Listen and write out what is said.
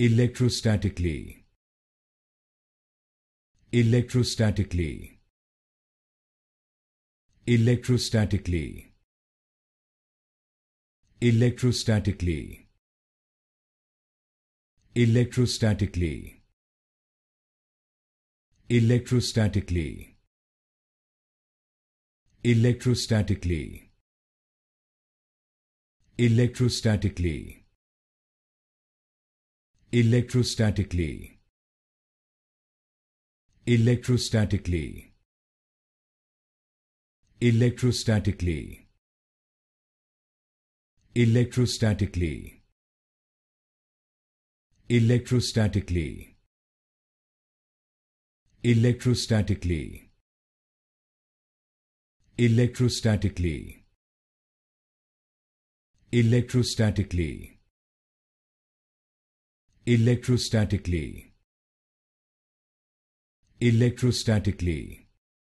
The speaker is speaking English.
electrostatically electrostatically electrostatically electrostatically electrostatically electrostatically electrostatically electrostatically electrostatically electrostatically electrostatically electrostatically electrostatically electrostatically electrostatically electrostatically electrostatically electrostatically